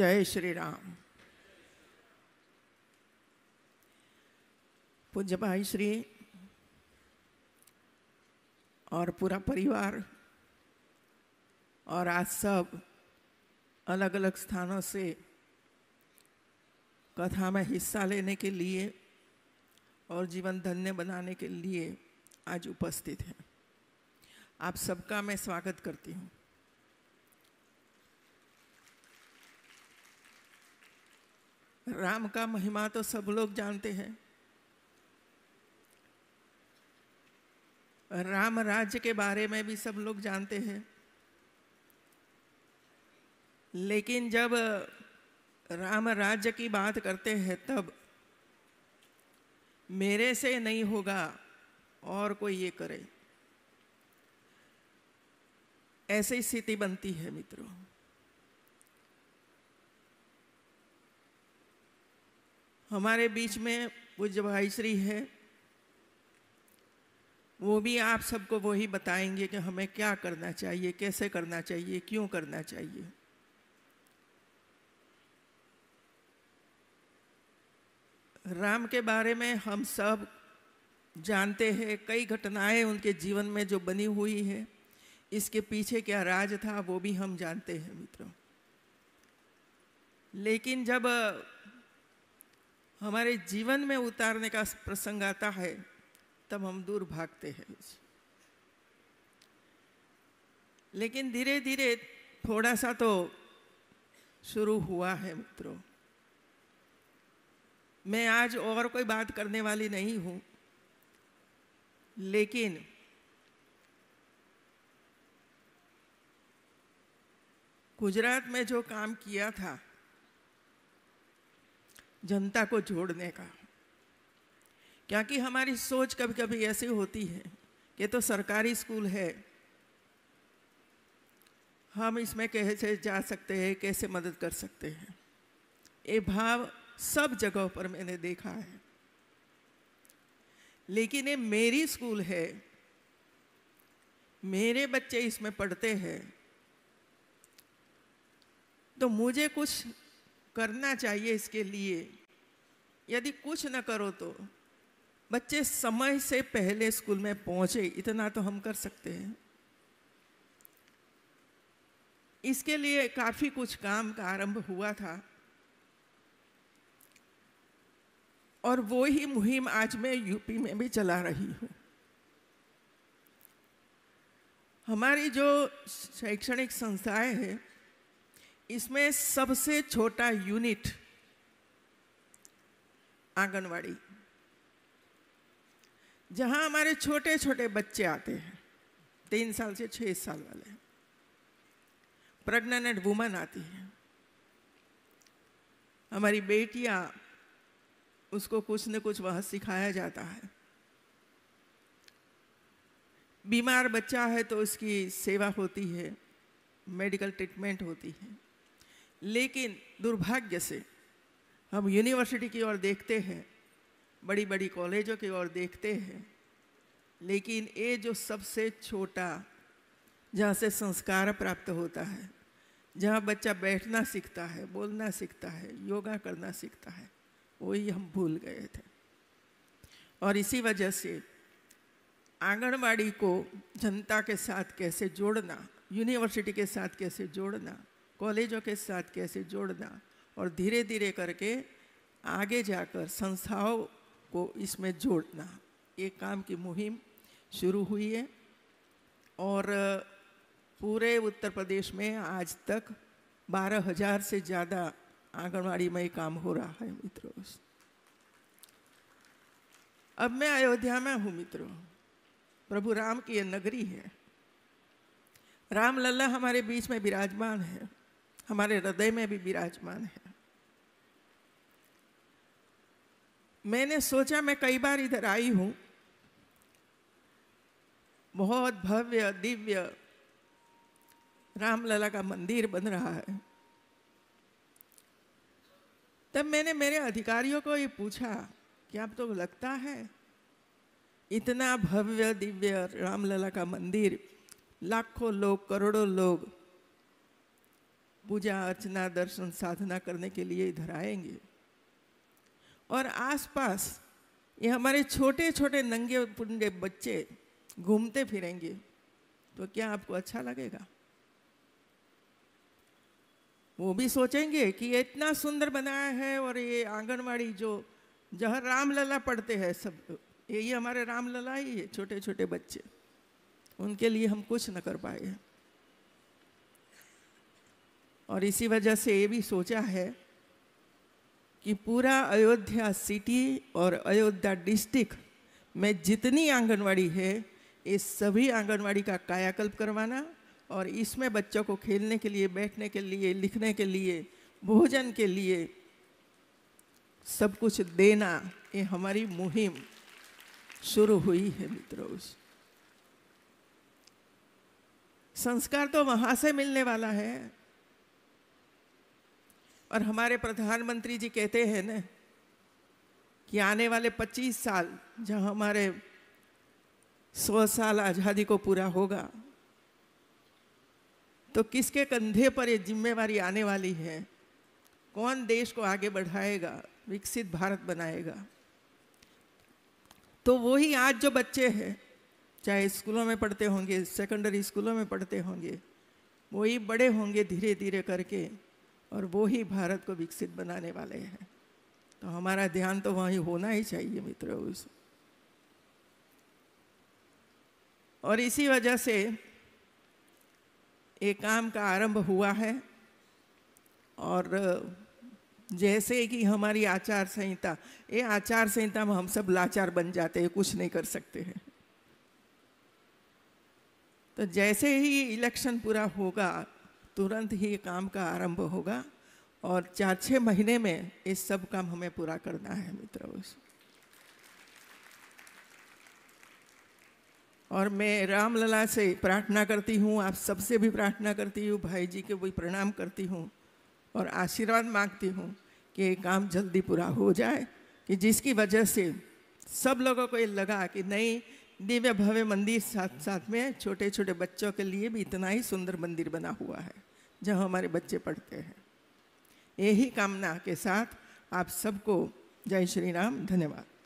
जय श्री राम पूज्य भाई श्री और पूरा परिवार और आज सब अलग अलग स्थानों से कथा में हिस्सा लेने के लिए और जीवन धन्य बनाने के लिए आज उपस्थित हैं आप सबका मैं स्वागत करती हूँ राम का महिमा तो सब लोग जानते हैं राम राज्य के बारे में भी सब लोग जानते हैं लेकिन जब राम राज्य की बात करते हैं तब मेरे से नहीं होगा और कोई ये करे ऐसी स्थिति बनती है मित्रों हमारे बीच में पूज्य भाई श्री है वो भी आप सबको वही बताएंगे कि हमें क्या करना चाहिए कैसे करना चाहिए क्यों करना चाहिए राम के बारे में हम सब जानते हैं कई घटनाएं उनके जीवन में जो बनी हुई है इसके पीछे क्या राज था वो भी हम जानते हैं मित्रों लेकिन जब हमारे जीवन में उतारने का प्रसंग आता है तब हम दूर भागते हैं लेकिन धीरे धीरे थोड़ा सा तो शुरू हुआ है मित्रों मैं आज और कोई बात करने वाली नहीं हूं लेकिन गुजरात में जो काम किया था जनता को जोड़ने का क्योंकि हमारी सोच कभी कभी ऐसी होती है कि तो सरकारी स्कूल है हम इसमें कैसे जा सकते हैं कैसे मदद कर सकते हैं ये भाव सब जगह पर मैंने देखा है लेकिन ये मेरी स्कूल है मेरे बच्चे इसमें पढ़ते हैं तो मुझे कुछ करना चाहिए इसके लिए यदि कुछ न करो तो बच्चे समय से पहले स्कूल में पहुंचे इतना तो हम कर सकते हैं इसके लिए काफ़ी कुछ काम का आरंभ हुआ था और वो ही मुहिम आज मैं यूपी में भी चला रही हूँ हमारी जो शैक्षणिक संस्थाएं हैं इसमें सबसे छोटा यूनिट आंगनवाड़ी जहां हमारे छोटे छोटे बच्चे आते हैं तीन साल से छह साल वाले प्रेग्नेंट वुमन आती है हमारी बेटियां उसको कुछ न कुछ वह सिखाया जाता है बीमार बच्चा है तो उसकी सेवा होती है मेडिकल ट्रीटमेंट होती है लेकिन दुर्भाग्य से हम यूनिवर्सिटी की ओर देखते हैं बड़ी बड़ी कॉलेजों की ओर देखते हैं लेकिन ये जो सबसे छोटा जहाँ से संस्कार प्राप्त होता है जहाँ बच्चा बैठना सीखता है बोलना सीखता है योगा करना सीखता है वही हम भूल गए थे और इसी वजह से आंगनबाड़ी को जनता के साथ कैसे जोड़ना यूनिवर्सिटी के साथ कैसे जोड़ना कॉलेजों के साथ कैसे जोड़ना और धीरे धीरे करके आगे जाकर संस्थाओं को इसमें जोड़ना ये काम की मुहिम शुरू हुई है और पूरे उत्तर प्रदेश में आज तक बारह हजार से ज़्यादा आंगनवाड़ी में काम हो रहा है मित्रों अब मैं अयोध्या में हूँ मित्रों प्रभु राम की यह नगरी है राम लल्ला हमारे बीच में विराजमान है हमारे हृदय में भी विराजमान है मैंने सोचा मैं कई बार इधर आई हूं बहुत भव्य दिव्य रामलला का मंदिर बन रहा है तब मैंने मेरे अधिकारियों को ये पूछा कि आप तो लगता है इतना भव्य दिव्य रामलला का मंदिर लाखों लोग करोड़ों लोग पूजा अर्चना दर्शन साधना करने के लिए इधर आएंगे और आसपास ये हमारे छोटे छोटे नंगे पुंडे बच्चे घूमते फिरेंगे तो क्या आपको अच्छा लगेगा वो भी सोचेंगे कि ये इतना सुंदर बनाया है और ये आंगनवाड़ी जो जहाँ रामलला पढ़ते हैं सब यही हमारे रामलला ही है छोटे छोटे बच्चे उनके लिए हम कुछ न कर पाए हैं और इसी वजह से ये भी सोचा है कि पूरा अयोध्या सिटी और अयोध्या डिस्ट्रिक्ट में जितनी आंगनवाड़ी है ये सभी आंगनवाड़ी का कायाकल्प करवाना और इसमें बच्चों को खेलने के लिए बैठने के लिए लिखने के लिए भोजन के लिए सब कुछ देना ये हमारी मुहिम शुरू हुई है मित्रों संस्कार तो वहाँ से मिलने वाला है और हमारे प्रधानमंत्री जी कहते हैं ना कि आने वाले 25 साल जहां हमारे 100 साल आज़ादी को पूरा होगा तो किसके कंधे पर ये जिम्मेवारी आने वाली है कौन देश को आगे बढ़ाएगा विकसित भारत बनाएगा तो वही आज जो बच्चे हैं चाहे स्कूलों में पढ़ते होंगे सेकेंडरी स्कूलों में पढ़ते होंगे वही बड़े होंगे धीरे धीरे करके और वो ही भारत को विकसित बनाने वाले हैं तो हमारा ध्यान तो वहीं होना ही चाहिए मित्रों और इसी वजह से ये काम का आरंभ हुआ है और जैसे कि हमारी आचार संहिता ये आचार संहिता में हम सब लाचार बन जाते हैं कुछ नहीं कर सकते हैं तो जैसे ही इलेक्शन पूरा होगा तुरंत ही काम का आरंभ होगा और चार छः महीने में इस सब काम हमें पूरा करना है मित्रों और मैं रामलला से प्रार्थना करती हूँ आप सबसे भी प्रार्थना करती हूँ भाई जी के भी प्रणाम करती हूँ और आशीर्वाद मांगती हूँ कि ये काम जल्दी पूरा हो जाए कि जिसकी वजह से सब लोगों को ये लगा कि नहीं दिव्य भव्य मंदिर साथ साथ में छोटे छोटे बच्चों के लिए भी इतना ही सुंदर मंदिर बना हुआ है जहाँ हमारे बच्चे पढ़ते हैं यही कामना के साथ आप सबको जय श्री राम धन्यवाद